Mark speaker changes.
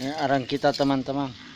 Speaker 1: ya, arang kita teman-teman